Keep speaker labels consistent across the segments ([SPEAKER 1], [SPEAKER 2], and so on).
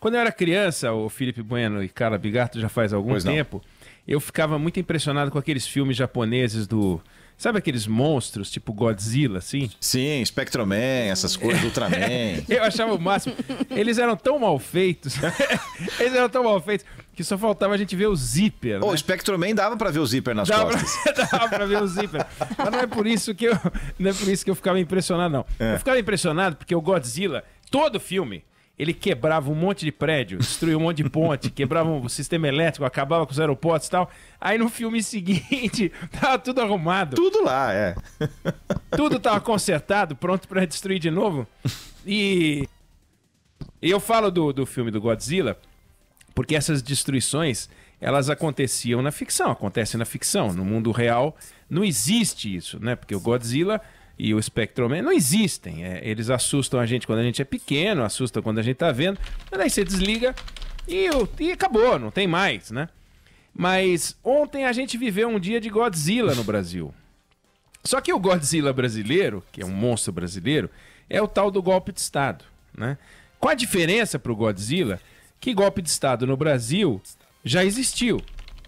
[SPEAKER 1] Quando eu era criança, o Felipe Bueno e Carla Bigato já faz algum pois tempo, não. eu ficava muito impressionado com aqueles filmes japoneses do. Sabe aqueles monstros, tipo Godzilla, assim? Sim, Man, essas coisas, Ultraman. eu achava o máximo. Eles eram tão mal feitos. eles eram tão mal feitos que só faltava a gente ver o zíper. Né? Oh, o Man dava para ver o zíper nas dava costas. Pra... dava pra ver o zíper. Mas não é por isso que eu, não é por isso que eu ficava impressionado, não. É. Eu ficava impressionado porque o Godzilla, todo filme, ele quebrava um monte de prédio, destruía um monte de ponte, quebrava o um sistema elétrico, acabava com os aeroportos e tal. Aí no filme seguinte, tava tudo arrumado. Tudo lá, é. tudo tava consertado, pronto para destruir de novo. E... e eu falo do, do filme do Godzilla, porque essas destruições, elas aconteciam na ficção, acontecem na ficção. No mundo real não existe isso, né? Porque o Godzilla e o Spectroman não existem. É, eles assustam a gente quando a gente é pequeno, assustam quando a gente tá vendo, mas aí você desliga e, e acabou, não tem mais, né? Mas ontem a gente viveu um dia de Godzilla no Brasil. Só que o Godzilla brasileiro, que é um monstro brasileiro, é o tal do golpe de Estado, né? Qual a diferença para o Godzilla? Que golpe de Estado no Brasil já existiu.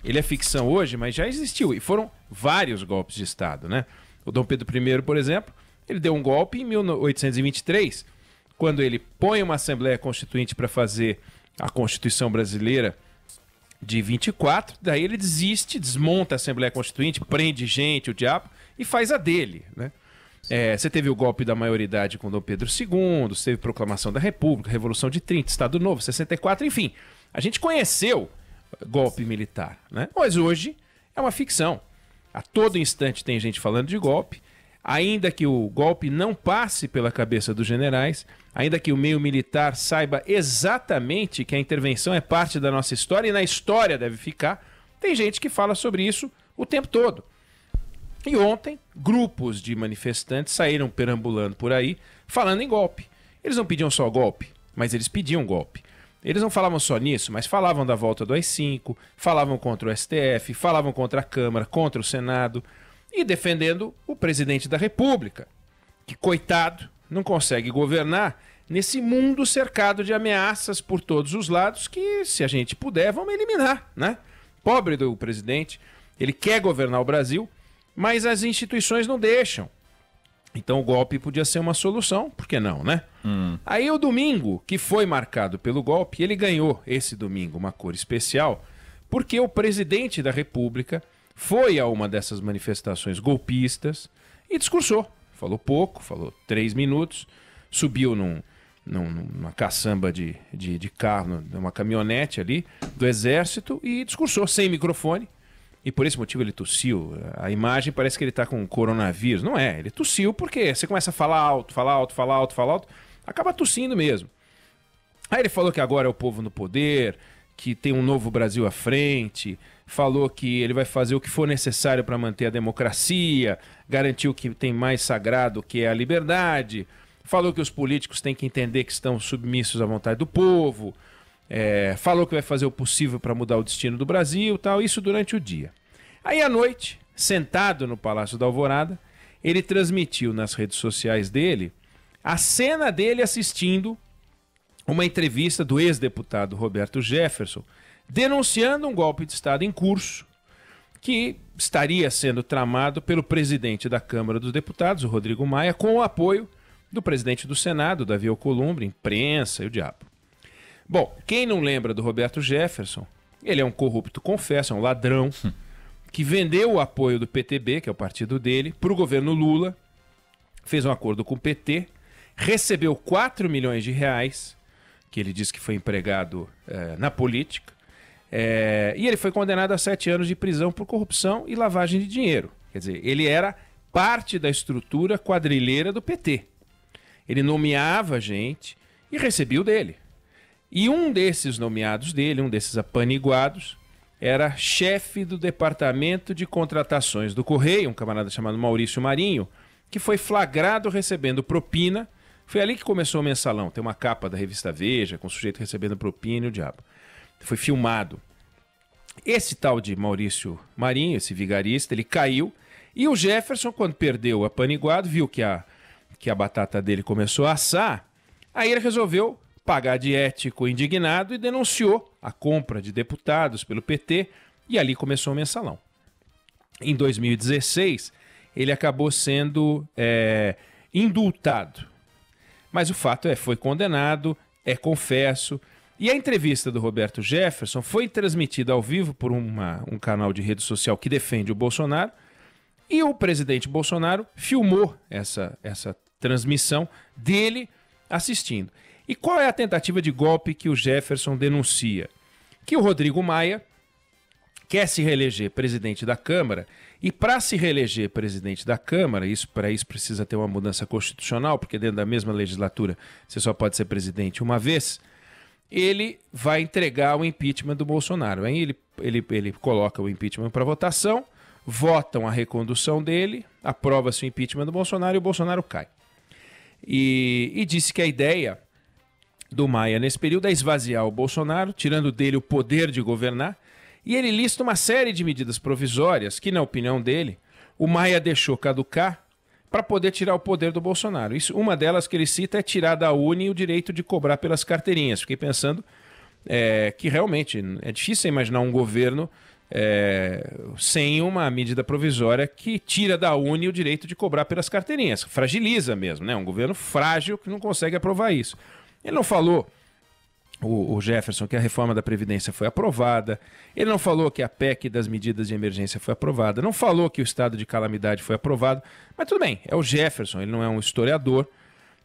[SPEAKER 1] Ele é ficção hoje, mas já existiu. E foram vários golpes de Estado, né? O Dom Pedro I, por exemplo, ele deu um golpe em 1823, quando ele põe uma Assembleia Constituinte para fazer a Constituição Brasileira de 24, daí ele desiste, desmonta a Assembleia Constituinte, prende gente, o diabo, e faz a dele, né? É, você teve o golpe da maioridade com Dom Pedro II, você teve proclamação da República, Revolução de 30, Estado Novo, 64, enfim. A gente conheceu golpe militar, né? Mas hoje é uma ficção. A todo instante tem gente falando de golpe. Ainda que o golpe não passe pela cabeça dos generais, ainda que o meio militar saiba exatamente que a intervenção é parte da nossa história e na história deve ficar, tem gente que fala sobre isso o tempo todo. E ontem, grupos de manifestantes saíram perambulando por aí falando em golpe. Eles não pediam só golpe, mas eles pediam golpe. Eles não falavam só nisso, mas falavam da volta do AI-5, falavam contra o STF, falavam contra a Câmara, contra o Senado e defendendo o presidente da República, que, coitado, não consegue governar nesse mundo cercado de ameaças por todos os lados que, se a gente puder, vamos eliminar, né? Pobre do presidente, ele quer governar o Brasil, mas as instituições não deixam. Então o golpe podia ser uma solução, por que não, né? Hum. Aí o domingo, que foi marcado pelo golpe, ele ganhou esse domingo uma cor especial, porque o presidente da República foi a uma dessas manifestações golpistas e discursou. Falou pouco, falou três minutos, subiu num, num, numa caçamba de, de, de carro, numa caminhonete ali do exército e discursou sem microfone. E por esse motivo ele tossiu. A imagem parece que ele está com coronavírus. Não é, ele tossiu porque você começa a falar alto, falar alto, falar alto, falar alto, acaba tossindo mesmo. Aí ele falou que agora é o povo no poder, que tem um novo Brasil à frente, falou que ele vai fazer o que for necessário para manter a democracia, garantiu que tem mais sagrado que é a liberdade, falou que os políticos têm que entender que estão submissos à vontade do povo é, falou que vai fazer o possível para mudar o destino do Brasil tal, isso durante o dia. Aí à noite, sentado no Palácio da Alvorada, ele transmitiu nas redes sociais dele a cena dele assistindo uma entrevista do ex-deputado Roberto Jefferson denunciando um golpe de Estado em curso que estaria sendo tramado pelo presidente da Câmara dos Deputados, o Rodrigo Maia, com o apoio do presidente do Senado, Davi Alcolumbre, imprensa e o diabo. Bom, quem não lembra do Roberto Jefferson, ele é um corrupto, confesso, é um ladrão, que vendeu o apoio do PTB, que é o partido dele, para o governo Lula, fez um acordo com o PT, recebeu 4 milhões de reais, que ele disse que foi empregado é, na política, é, e ele foi condenado a sete anos de prisão por corrupção e lavagem de dinheiro. Quer dizer, ele era parte da estrutura quadrilheira do PT. Ele nomeava gente e recebia o dele. E um desses nomeados dele, um desses apaniguados, era chefe do departamento de contratações do Correio, um camarada chamado Maurício Marinho, que foi flagrado recebendo propina. Foi ali que começou o mensalão. Tem uma capa da revista Veja com o sujeito recebendo propina e o diabo. Foi filmado. Esse tal de Maurício Marinho, esse vigarista, ele caiu. E o Jefferson, quando perdeu o apaniguado, viu que a, que a batata dele começou a assar. Aí ele resolveu pagar de ético indignado e denunciou a compra de deputados pelo PT e ali começou o mensalão. Em 2016, ele acabou sendo é, indultado. Mas o fato é, foi condenado, é confesso. E a entrevista do Roberto Jefferson foi transmitida ao vivo por uma, um canal de rede social que defende o Bolsonaro. E o presidente Bolsonaro filmou essa, essa transmissão dele assistindo. E qual é a tentativa de golpe que o Jefferson denuncia? Que o Rodrigo Maia quer se reeleger presidente da Câmara e para se reeleger presidente da Câmara, isso para isso precisa ter uma mudança constitucional, porque dentro da mesma legislatura você só pode ser presidente uma vez. Ele vai entregar o impeachment do Bolsonaro. Aí ele, ele, ele coloca o impeachment para votação, votam a recondução dele, aprova-se o impeachment do Bolsonaro e o Bolsonaro cai. E, e disse que a ideia do Maia nesse período é esvaziar o Bolsonaro, tirando dele o poder de governar, e ele lista uma série de medidas provisórias que, na opinião dele, o Maia deixou caducar para poder tirar o poder do Bolsonaro. Isso, uma delas que ele cita é tirar da Uni o direito de cobrar pelas carteirinhas. Fiquei pensando é, que realmente é difícil imaginar um governo é, sem uma medida provisória que tira da Uni o direito de cobrar pelas carteirinhas. Fragiliza mesmo, né? Um governo frágil que não consegue aprovar isso. Ele não falou, o, o Jefferson, que a reforma da Previdência foi aprovada. Ele não falou que a PEC das medidas de emergência foi aprovada. Não falou que o estado de calamidade foi aprovado. Mas tudo bem, é o Jefferson, ele não é um historiador.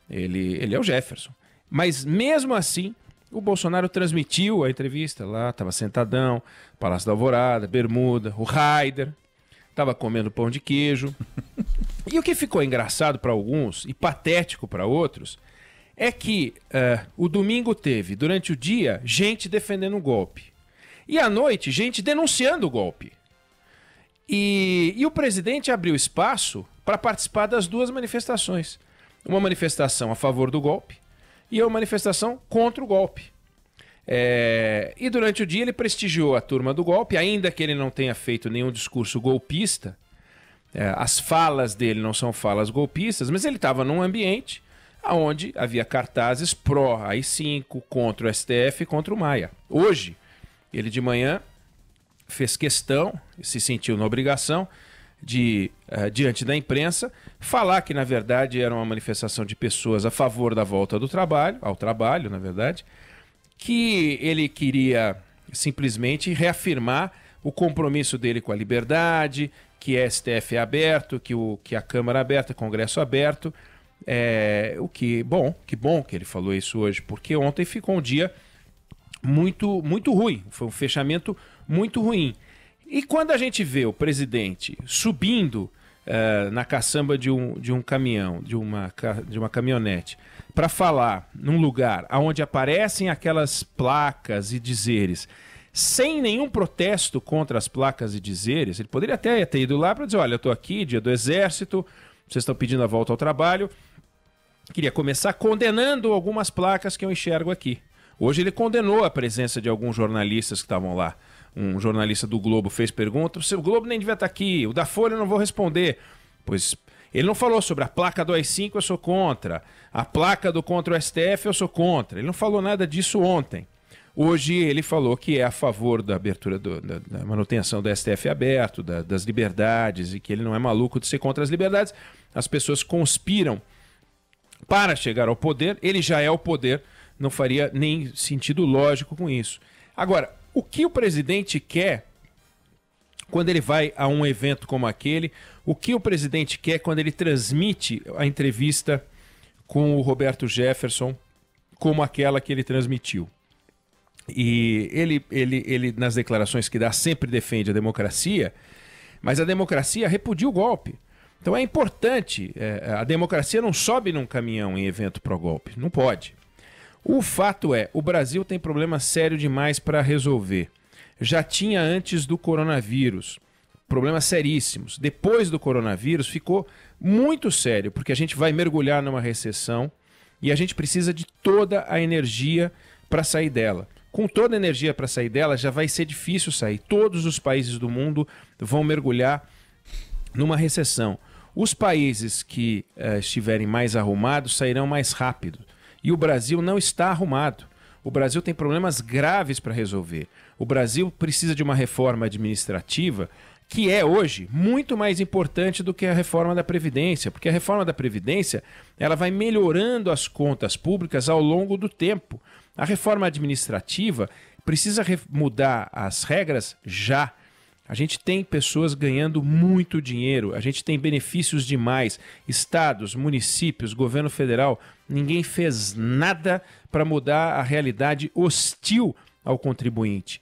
[SPEAKER 1] Ele, ele é o Jefferson. Mas mesmo assim, o Bolsonaro transmitiu a entrevista lá, estava sentadão, Palácio da Alvorada, Bermuda, o Raider, estava comendo pão de queijo. e o que ficou engraçado para alguns e patético para outros é que uh, o domingo teve, durante o dia, gente defendendo o golpe. E à noite, gente denunciando o golpe. E, e o presidente abriu espaço para participar das duas manifestações: uma manifestação a favor do golpe e uma manifestação contra o golpe. É, e durante o dia ele prestigiou a turma do golpe, ainda que ele não tenha feito nenhum discurso golpista. É, as falas dele não são falas golpistas, mas ele estava num ambiente aonde havia cartazes pró AI-5, contra o STF, contra o Maia. Hoje, ele de manhã fez questão, se sentiu na obrigação de, uh, diante da imprensa, falar que na verdade era uma manifestação de pessoas a favor da volta do trabalho, ao trabalho, na verdade, que ele queria simplesmente reafirmar o compromisso dele com a liberdade, que é STF é aberto, que, o, que a Câmara é aberta, Congresso é aberto, é, o que bom, que bom que ele falou isso hoje, porque ontem ficou um dia muito, muito ruim. Foi um fechamento muito ruim. E quando a gente vê o presidente subindo uh, na caçamba de um, de um caminhão, de uma, de uma caminhonete, para falar num lugar onde aparecem aquelas placas e dizeres, sem nenhum protesto contra as placas e dizeres, ele poderia até ter ido lá para dizer: olha, eu estou aqui, dia do exército, vocês estão pedindo a volta ao trabalho. Queria começar condenando algumas placas que eu enxergo aqui. Hoje ele condenou a presença de alguns jornalistas que estavam lá. Um jornalista do Globo fez pergunta: o Globo nem devia estar tá aqui, o da Folha eu não vou responder. Pois ele não falou sobre a placa do AI5, eu sou contra. A placa do contra o STF, eu sou contra. Ele não falou nada disso ontem. Hoje ele falou que é a favor da abertura do, da, da, manutenção do STF aberto, da, das liberdades e que ele não é maluco de ser contra as liberdades. As pessoas conspiram para chegar ao poder. Ele já é o poder. Não faria nem sentido lógico com isso. Agora, o que o presidente quer quando ele vai a um evento como aquele? O que o presidente quer quando ele transmite a entrevista com o Roberto Jefferson, como aquela que ele transmitiu? E ele, ele, ele, nas declarações que dá, sempre defende a democracia, mas a democracia repudia o golpe. Então é importante, é, a democracia não sobe num caminhão em evento pró-golpe, não pode. O fato é, o Brasil tem problema sério demais para resolver. Já tinha antes do coronavírus, problemas seríssimos. Depois do coronavírus ficou muito sério, porque a gente vai mergulhar numa recessão e a gente precisa de toda a energia para sair dela com toda a energia para sair dela, já vai ser difícil sair. Todos os países do mundo vão mergulhar numa recessão. Os países que uh, estiverem mais arrumados sairão mais rápido. E o Brasil não está arrumado. O Brasil tem problemas graves para resolver. O Brasil precisa de uma reforma administrativa que é hoje muito mais importante do que a reforma da previdência, porque a reforma da previdência, ela vai melhorando as contas públicas ao longo do tempo. A reforma administrativa precisa mudar as regras já. A gente tem pessoas ganhando muito dinheiro, a gente tem benefícios demais. Estados, municípios, governo federal, ninguém fez nada para mudar a realidade hostil ao contribuinte.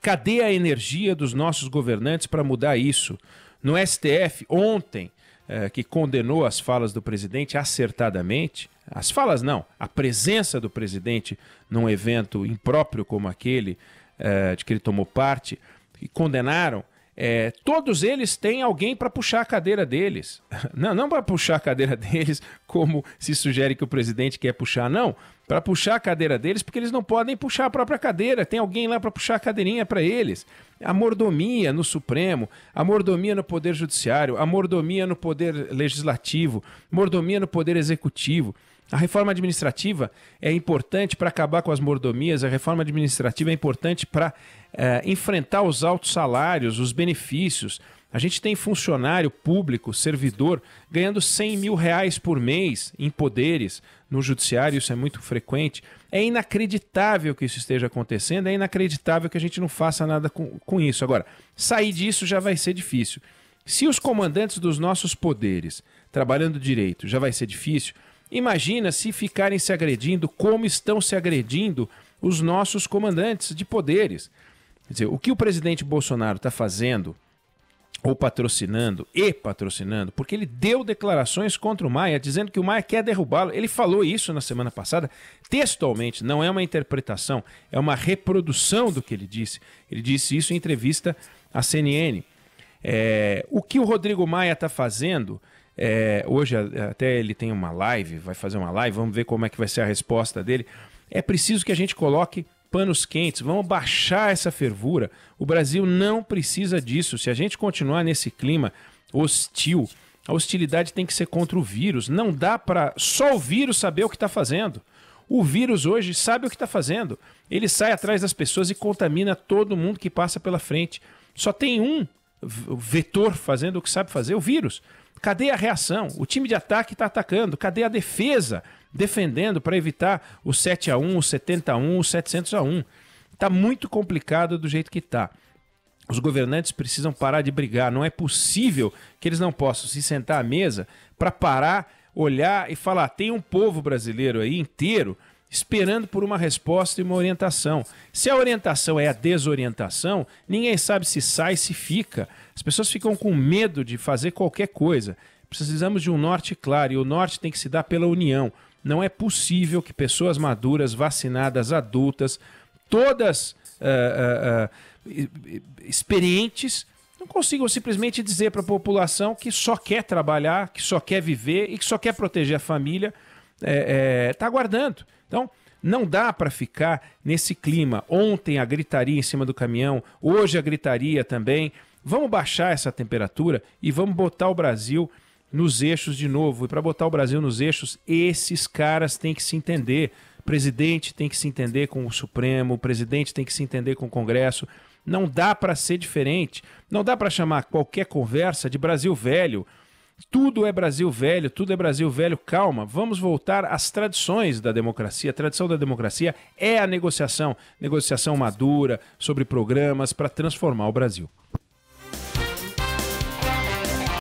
[SPEAKER 1] Cadê a energia dos nossos governantes para mudar isso? No STF, ontem, é, que condenou as falas do presidente acertadamente, as falas não, a presença do presidente num evento impróprio como aquele, é, de que ele tomou parte, e condenaram é, todos eles têm alguém para puxar a cadeira deles. Não, não para puxar a cadeira deles, como se sugere que o presidente quer puxar, não. Para puxar a cadeira deles, porque eles não podem puxar a própria cadeira. Tem alguém lá para puxar a cadeirinha para eles. A mordomia no Supremo, a mordomia no Poder Judiciário, a mordomia no Poder Legislativo, mordomia no Poder Executivo. A reforma administrativa é importante para acabar com as mordomias, a reforma administrativa é importante para é, enfrentar os altos salários, os benefícios. A gente tem funcionário público, servidor, ganhando 100 mil reais por mês em poderes no judiciário, isso é muito frequente. É inacreditável que isso esteja acontecendo, é inacreditável que a gente não faça nada com, com isso. Agora, sair disso já vai ser difícil. Se os comandantes dos nossos poderes, trabalhando direito, já vai ser difícil, Imagina se ficarem se agredindo, como estão se agredindo os nossos comandantes de poderes. Quer dizer, o que o presidente Bolsonaro está fazendo ou patrocinando e patrocinando, porque ele deu declarações contra o Maia, dizendo que o Maia quer derrubá-lo. Ele falou isso na semana passada, textualmente, não é uma interpretação, é uma reprodução do que ele disse. Ele disse isso em entrevista à CNN. É, o que o Rodrigo Maia está fazendo é, hoje até ele tem uma live, vai fazer uma live, vamos ver como é que vai ser a resposta dele. É preciso que a gente coloque panos quentes, vamos baixar essa fervura. O Brasil não precisa disso. Se a gente continuar nesse clima hostil, a hostilidade tem que ser contra o vírus. Não dá para só o vírus saber o que está fazendo. O vírus hoje sabe o que está fazendo. Ele sai atrás das pessoas e contamina todo mundo que passa pela frente. Só tem um vetor fazendo o que sabe fazer, o vírus. Cadê a reação? O time de ataque está atacando. Cadê a defesa defendendo para evitar o 7 a 1, o 70 a 1, o 700 a 1? Está muito complicado do jeito que está. Os governantes precisam parar de brigar. Não é possível que eles não possam se sentar à mesa para parar, olhar e falar: tem um povo brasileiro aí inteiro esperando por uma resposta e uma orientação. Se a orientação é a desorientação, ninguém sabe se sai, se fica. As pessoas ficam com medo de fazer qualquer coisa. Precisamos de um norte claro e o norte tem que se dar pela união. Não é possível que pessoas maduras, vacinadas, adultas, todas uh, uh, uh, experientes, não consigam simplesmente dizer para a população que só quer trabalhar, que só quer viver e que só quer proteger a família é, é, tá aguardando. Então, não dá para ficar nesse clima. Ontem a gritaria em cima do caminhão, hoje a gritaria também. Vamos baixar essa temperatura e vamos botar o Brasil nos eixos de novo. E para botar o Brasil nos eixos, esses caras têm que se entender. O presidente tem que se entender com o Supremo, o presidente tem que se entender com o Congresso. Não dá para ser diferente. Não dá para chamar qualquer conversa de Brasil velho tudo é Brasil velho, tudo é Brasil velho. Calma, vamos voltar às tradições da democracia. A tradição da democracia é a negociação, negociação madura sobre programas para transformar o Brasil.